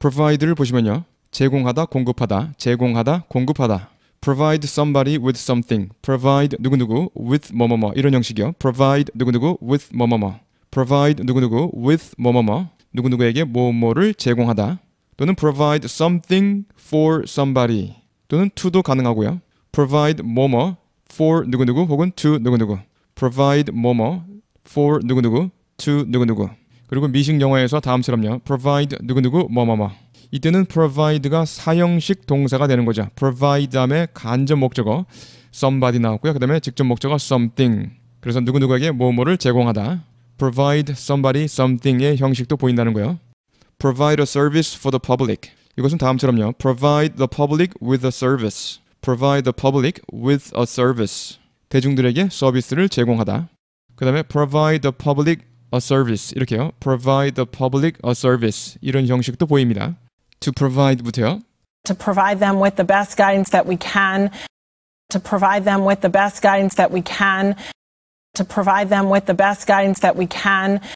provide를 보시면요. 제공하다, 공급하다, 제공하다, 공급하다. provide somebody with something, provide 누구누구 with 뭐뭐뭐 이런 형식이요. provide 누구누구 with 뭐뭐뭐, provide 누구누구 with 뭐뭐뭐, 누구누구에게 뭐뭐를 제공하다. 또는 provide something for somebody 또는 to도 가능하고요. provide 뭐뭐 for 누구누구 혹은 to 누구누구, provide 뭐뭐 for 누구누구 to 누구누구. 그리고 미식 영어에서 다음처럼요. provide 누구누구 뭐뭐뭐. 이때는 provide가 사형식 동사가 되는 거죠. provide 다음에 간접 목적어 somebody 나왔고요. 그다음에 직접 목적어 something. 그래서 누구누구에게 뭐뭐를 제공하다. provide somebody something의 형식도 보인다는 거예요. provide a service for the public. 이것은 다음처럼요. provide the public with a service. provide the public with a service. 대중들에게 서비스를 제공하다. 그다음에 provide the public a service 이렇게요. provide the public a service 이런 형식도 보입니다. to provide부터요. to provide them with the best guidance that we can to provide them with the best guidance that we can to provide them with the best guidance that we can